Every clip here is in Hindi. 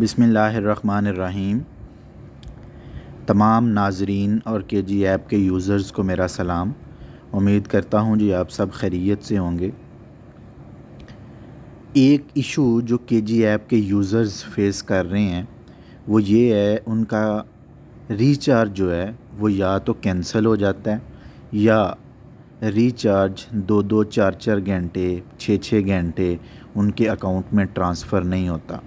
बिसमीम तमाम नाजरीन और के जी ऐप के यूज़र्स को मेरा सलाम उम्मीद करता हूँ जी आप सब खैरियत से होंगे एक इशू जो के जी ऐप के यूज़र्स फेस कर रहे हैं वो ये है उनका रीचार्ज जो है वो या तो कैंसिल हो जाता है या रीचार्ज दो दो चार चार घंटे छः छः घंटे उनके अकाउंट में ट्रांसफ़र नहीं होता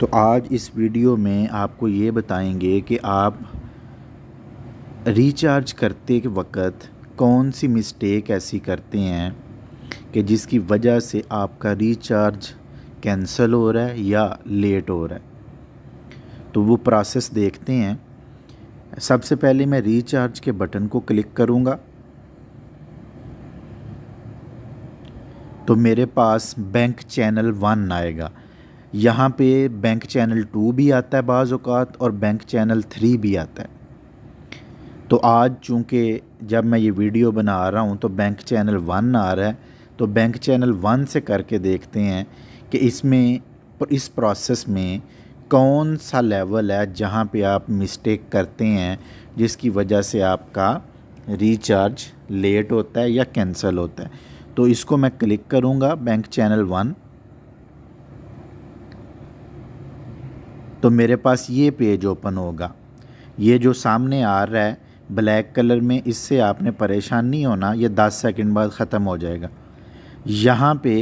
तो आज इस वीडियो में आपको ये बताएंगे कि आप रिचार्ज करते के वक्त कौन सी मिस्टेक ऐसी करते हैं कि जिसकी वजह से आपका रिचार्ज कैंसिल हो रहा है या लेट हो रहा है तो वो प्रोसेस देखते हैं सबसे पहले मैं रिचार्ज के बटन को क्लिक करूँगा तो मेरे पास बैंक चैनल वन आएगा यहाँ पे बैंक चैनल टू भी आता है बाज़ अवत और बैंक चैनल थ्री भी आता है तो आज चूँकि जब मैं ये वीडियो बना रहा हूँ तो बैंक चैनल वन आ रहा है तो बैंक चैनल वन से करके देखते हैं कि इसमें इस प्रोसेस में कौन सा लेवल है जहाँ पे आप मिस्टेक करते हैं जिसकी वजह से आपका रिचार्ज लेट होता है या कैंसिल होता है तो इसको मैं क्लिक करूँगा बैंक चैनल वन तो मेरे पास ये पेज ओपन होगा ये जो सामने आ रहा है ब्लैक कलर में इससे आपने परेशान नहीं होना ये दस सेकंड बाद ख़त्म हो जाएगा यहाँ पे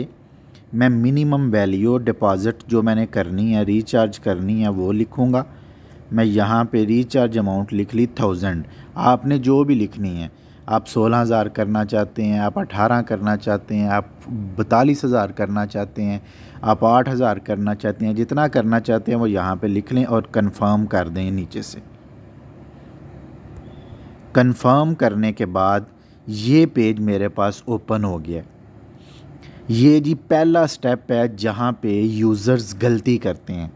मैं मिनिमम वैल्यू डिपॉज़िट जो मैंने करनी है रिचार्ज करनी है वो लिखूँगा मैं यहाँ पे रिचार्ज अमाउंट लिख ली थाउजेंड आपने जो भी लिखनी है आप सोलह हज़ार करना चाहते हैं आप अठारह करना चाहते हैं आप बतालीस हज़ार करना चाहते हैं आप आठ हज़ार करना चाहते हैं जितना करना चाहते हैं वो यहाँ पे लिख लें और कंफर्म कर दें नीचे से कंफर्म करने के बाद ये पेज मेरे पास ओपन हो गया ये जी पहला स्टेप है जहाँ पे यूज़र्स गलती करते हैं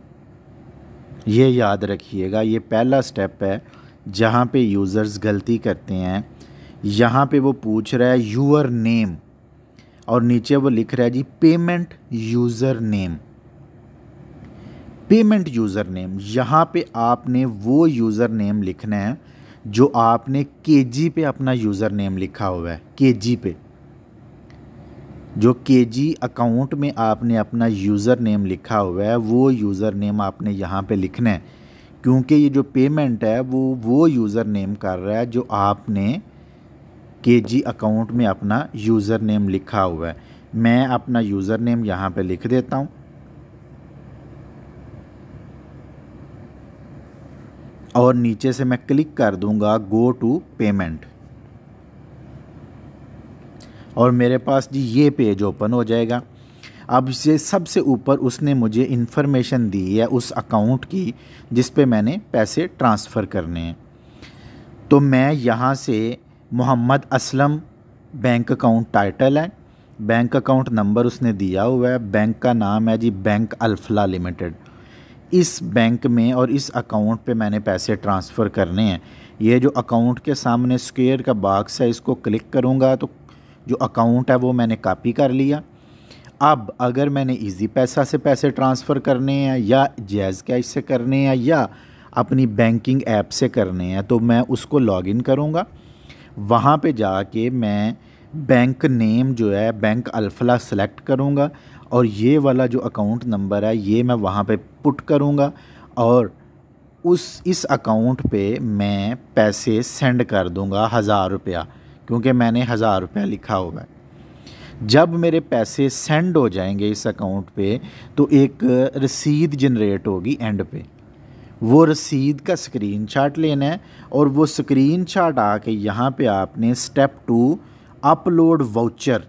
ये याद रखिएगा ये पहला स्टेप है जहाँ पे यूज़र्स गलती करते हैं यहाँ पे वो पूछ रहा है यूअर नेम और नीचे वो लिख रहा है जी payment user name payment user name यहाँ पे आपने वो यूज़र नेम लिखना है जो आपने के जी पे अपना यूज़र नेम लिखा हुआ है के जी पे जो के जी अकाउंट में आपने अपना यूज़र नेम लिखा हुआ है वो यूज़र नेम आपने यहाँ पे लिखना है क्योंकि ये जो पेमेंट है वो वो यूज़र नेम कर रहा है जो आपने के जी अकाउंट में अपना यूज़र नेम लिखा हुआ है मैं अपना यूज़र नेम यहाँ पर लिख देता हूँ और नीचे से मैं क्लिक कर दूँगा गो टू पेमेंट और मेरे पास जी ये पेज ओपन हो जाएगा अब से सबसे ऊपर उसने मुझे इन्फॉर्मेशन दी है उस अकाउंट की जिस पे मैंने पैसे ट्रांसफ़र करने हैं तो मैं यहाँ से Mohammad Aslam bank account title है बैंक अकाउंट नंबर उसने दिया हुआ है बैंक का नाम है जी बैंक अल्फला लिमिटेड इस बैंक में और इस अकाउंट पे मैंने पैसे ट्रांसफ़र करने हैं ये जो अकाउंट के सामने स्क्वेयर का बाक्स है इसको क्लिक करूँगा तो जो अकाउंट है वो मैंने कॉपी कर लिया अब अगर मैंने इजी पैसा से पैसे ट्रांसफ़र करने हैं या जैज़ कैश से करने हैं या अपनी बैंकिंग ऐप से करने हैं तो मैं उसको लॉगिन करूँगा वहाँ पे जाके मैं बैंक नेम जो है बैंक अल्फला सेलेक्ट करूँगा और ये वाला जो अकाउंट नंबर है ये मैं वहाँ पे पुट करूँगा और उस इस अकाउंट पे मैं पैसे सेंड कर दूँगा हज़ार रुपया क्योंकि मैंने हज़ार रुपया लिखा हुआ है जब मेरे पैसे सेंड हो जाएंगे इस अकाउंट पे तो एक रसीद जनरेट होगी एंड पे वो रसीद का स्क्रीन शॉट लेना है और वो स्क्रीन शॉट आके यहाँ पे आपने स्टेप टू अपलोड वाउचर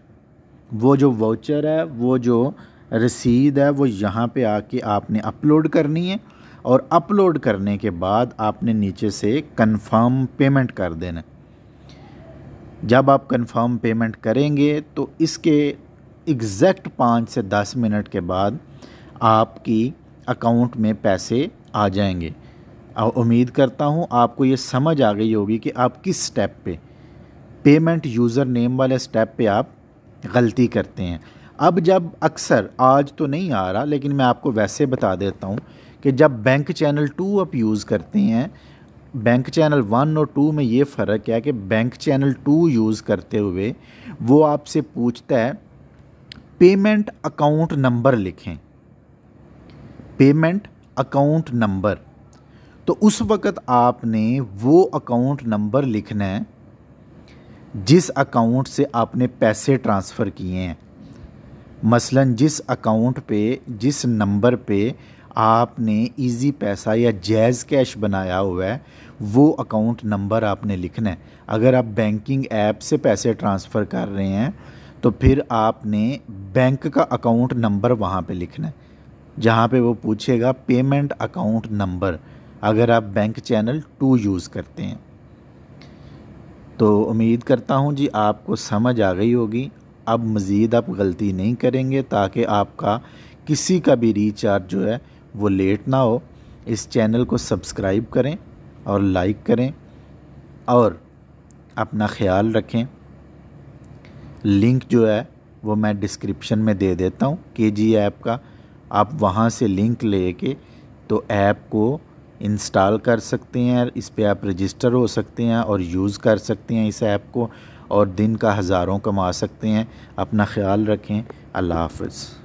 वो जो वाउचर है वो जो रसीद है वो यहाँ पे आके आपने अपलोड करनी है और अपलोड करने के बाद आपने नीचे से कंफर्म पेमेंट कर देना जब आप कंफर्म पेमेंट करेंगे तो इसके एग्ज़ैक्ट पाँच से दस मिनट के बाद आपकी अकाउंट में पैसे आ जाएंगे और उम्मीद करता हूँ आपको ये समझ आ गई होगी कि आप किस स्टेप पे पेमेंट यूज़र नेम वाले स्टेप पे आप गलती करते हैं अब जब अक्सर आज तो नहीं आ रहा लेकिन मैं आपको वैसे बता देता हूँ कि जब बैंक चैनल टू आप यूज़ करते हैं बैंक चैनल वन और टू में ये फ़र्क है कि बैंक चैनल टू यूज़ करते हुए वो आपसे पूछता है पेमेंट अकाउंट नंबर लिखें पेमेंट अकाउंट नंबर तो उस वक़्त आपने वो अकाउंट नंबर लिखना है जिस अकाउंट से आपने पैसे ट्रांसफ़र किए हैं मसलन जिस अकाउंट पे जिस नंबर पे आपने इजी पैसा या जैज़ कैश बनाया हुआ है वो अकाउंट नंबर आपने लिखना है अगर आप बैंकिंग ऐप से पैसे ट्रांसफ़र कर रहे हैं तो फिर आपने बैंक का अकाउंट नंबर वहाँ पे लिखना है जहाँ पे वो पूछेगा पेमेंट अकाउंट नंबर अगर आप बैंक चैनल टू यूज़ करते हैं तो उम्मीद करता हूँ जी आपको समझ आ गई होगी अब मज़ीद आप गलती नहीं करेंगे ताकि आपका किसी का भी रिचार्ज जो है वो लेट ना हो इस चैनल को सब्सक्राइब करें और लाइक करें और अपना ख्याल रखें लिंक जो है वो मैं डिस्क्रिप्शन में दे देता हूँ के जी ऐप का आप वहाँ से लिंक लेके तो ऐप को इंस्टॉल कर सकते हैं इस पर आप रजिस्टर हो सकते हैं और यूज़ कर सकते हैं इस ऐप को और दिन का हज़ारों कमा सकते हैं अपना ख्याल रखें अल्लाह हाफ